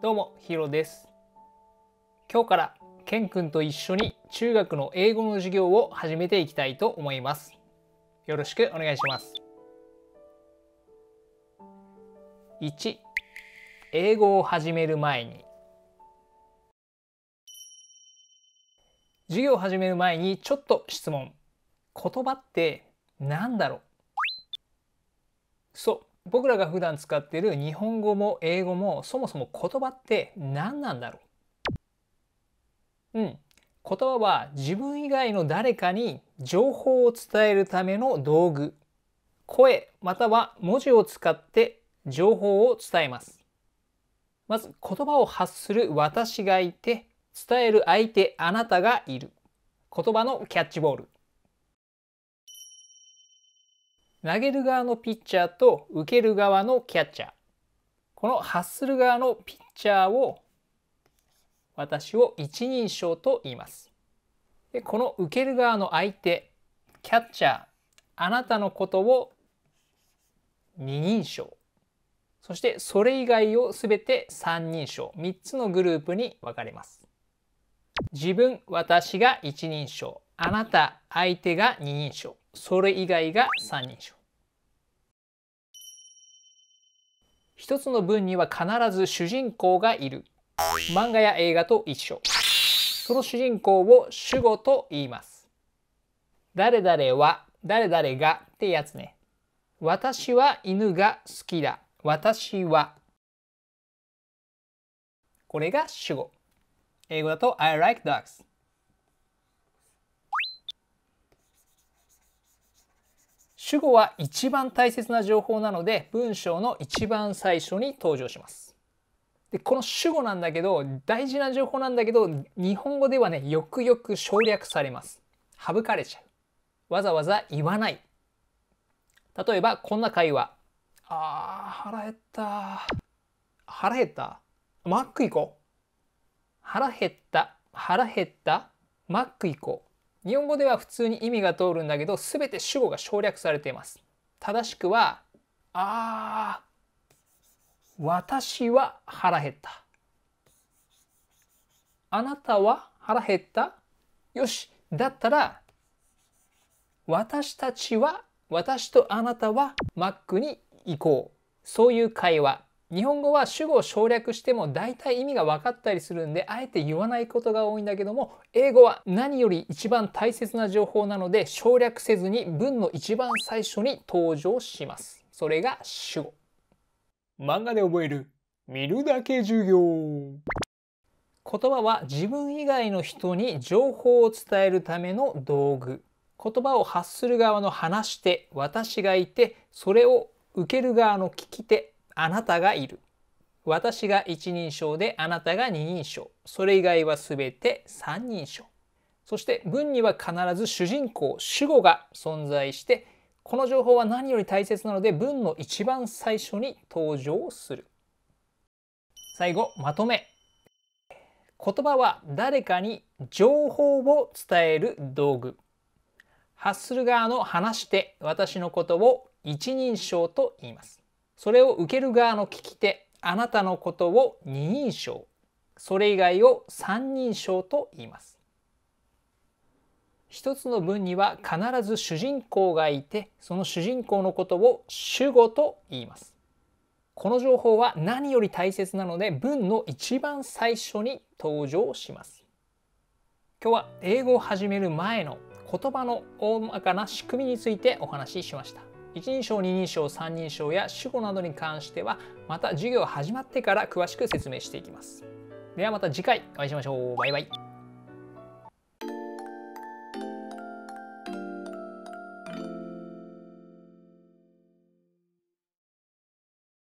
どうもヒロです今日からケン君と一緒に中学の英語の授業を始めていきたいと思いますよろしくお願いします1英語を始める前に授業を始める前にちょっと質問言葉って何だろうそう僕らが普段使っている日本語も英語もそもそも言葉って何なんだろううん言葉は自分以外の誰かに情報を伝えるための道具声または文字を使って情報を伝えますまず言葉を発する私がいて伝える相手あなたがいる言葉のキャッチボール投げる側のピッチャーと受ける側のキャッチャーこの発する側のピッチャーを私を一人称と言いますでこの受ける側の相手キャッチャーあなたのことを二人称そしてそれ以外を全て三人称三つのグループに分かれます自分私が一人称あなた相手が二人称それ以外が三人称一つの文には必ず主人公がいる漫画や映画と一緒その主人公を主語と言います誰々は誰々がってやつね私は犬が好きだ私はこれが主語英語だと I like dogs 主語は一番大切な情報なので文章の一番最初に登場します。でこの主語なんだけど大事な情報なんだけど日本語ではねよくよく省略されます。省かれちゃう。わざわざ言わない。例えばこんな会話。あー腹減った。腹減った。マック行こう。腹減った。腹減った。マック行こう。日本語では普通に意味が通るんだけど全て主語が省略されています正しくは「ああ私は腹減った」「あなたは腹減ったよしだったら私たちは私とあなたはマックに行こう」そういう会話日本語は主語を省略しても大体意味が分かったりするんであえて言わないことが多いんだけども英語は何より一番大切な情報なので省略せずに文の一番最初に登場しますそれが主語漫画で覚える見るだけ授業言葉は自分以外の人に情報を伝えるための道具言葉を発する側の話して私がいてそれを受ける側の聞き手あなたがいる。私が一人称であなたが二人称。それ以外は全て三人称。そして文には必ず主人公、主語が存在して、この情報は何より大切なので文の一番最初に登場する。最後、まとめ。言葉は誰かに情報を伝える道具。発する側の話して私のことを一人称と言います。それを受ける側の聞き手あなたのことを二人称それ以外を三人称と言います一つの文には必ず主人公がいてその主人公のことを主語と言いますこの情報は何より大切なので文の一番最初に登場します今日は英語を始める前の言葉の大まかな仕組みについてお話ししました一人称、二人称、三人称や主語などに関しては、また授業始まってから詳しく説明していきます。ではまた次回お会いしましょう。バイバイ。